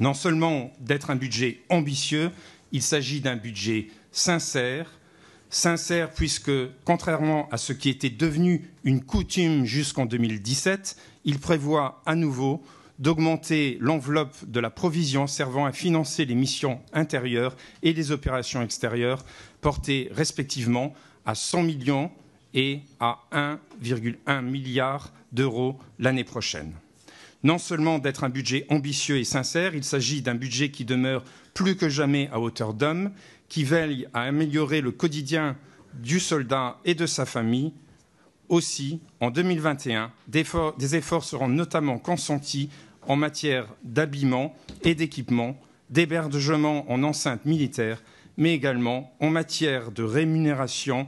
non seulement d'être un budget ambitieux, il s'agit d'un budget sincère, sincère puisque, contrairement à ce qui était devenu une coutume jusqu'en 2017, il prévoit à nouveau d'augmenter l'enveloppe de la provision servant à financer les missions intérieures et les opérations extérieures, portées respectivement à 100 millions et à 1,1 milliard d'euros l'année prochaine non seulement d'être un budget ambitieux et sincère, il s'agit d'un budget qui demeure plus que jamais à hauteur d'homme, qui veille à améliorer le quotidien du soldat et de sa famille. Aussi, en 2021, des efforts, seront notamment consentis en matière d'habillement et d'équipement, d'hébergement en enceinte militaire, mais également en matière de rémunération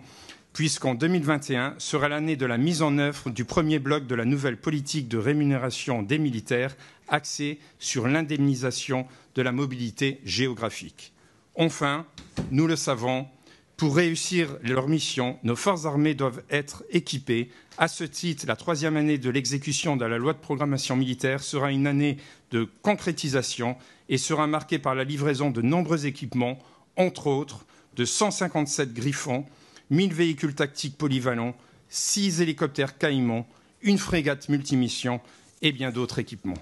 puisqu'en 2021 sera l'année de la mise en œuvre du premier bloc de la nouvelle politique de rémunération des militaires axée sur l'indemnisation de la mobilité géographique. Enfin, nous le savons, pour réussir leur mission, nos forces armées doivent être équipées. À ce titre, la troisième année de l'exécution de la loi de programmation militaire sera une année de concrétisation et sera marquée par la livraison de nombreux équipements, entre autres de 157 griffons, 1000 véhicules tactiques polyvalents, 6 hélicoptères Caïmans, une frégate multimission et bien d'autres équipements.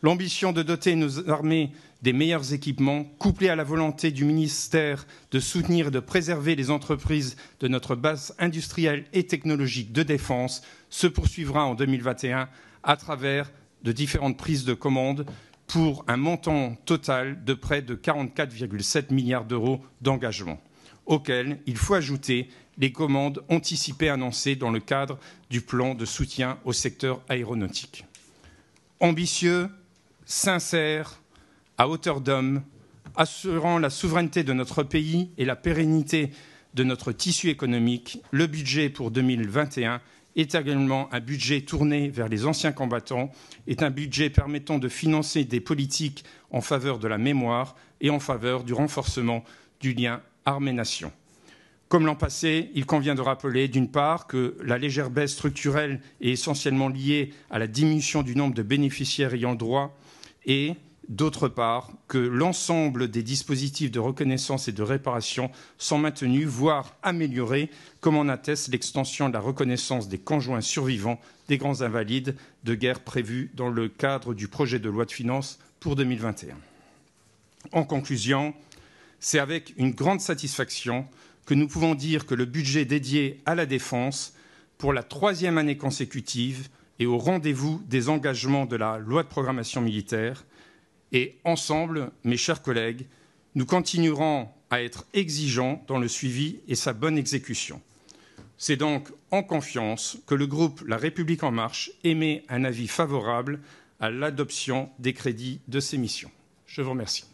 L'ambition de doter nos armées des meilleurs équipements, couplée à la volonté du ministère de soutenir et de préserver les entreprises de notre base industrielle et technologique de défense, se poursuivra en 2021 à travers de différentes prises de commandes pour un montant total de près de 44,7 milliards d'euros d'engagement auxquels il faut ajouter les commandes anticipées annoncées dans le cadre du plan de soutien au secteur aéronautique. Ambitieux, sincère, à hauteur d'homme, assurant la souveraineté de notre pays et la pérennité de notre tissu économique, le budget pour 2021 est également un budget tourné vers les anciens combattants, est un budget permettant de financer des politiques en faveur de la mémoire et en faveur du renforcement du lien armée-nation. Comme l'an passé, il convient de rappeler, d'une part, que la légère baisse structurelle est essentiellement liée à la diminution du nombre de bénéficiaires ayant droit et, d'autre part, que l'ensemble des dispositifs de reconnaissance et de réparation sont maintenus, voire améliorés, comme en atteste l'extension de la reconnaissance des conjoints survivants des grands invalides de guerre prévue dans le cadre du projet de loi de finances pour 2021. En conclusion, c'est avec une grande satisfaction que nous pouvons dire que le budget dédié à la défense, pour la troisième année consécutive, est au rendez-vous des engagements de la loi de programmation militaire. Et ensemble, mes chers collègues, nous continuerons à être exigeants dans le suivi et sa bonne exécution. C'est donc en confiance que le groupe La République en marche émet un avis favorable à l'adoption des crédits de ces missions. Je vous remercie.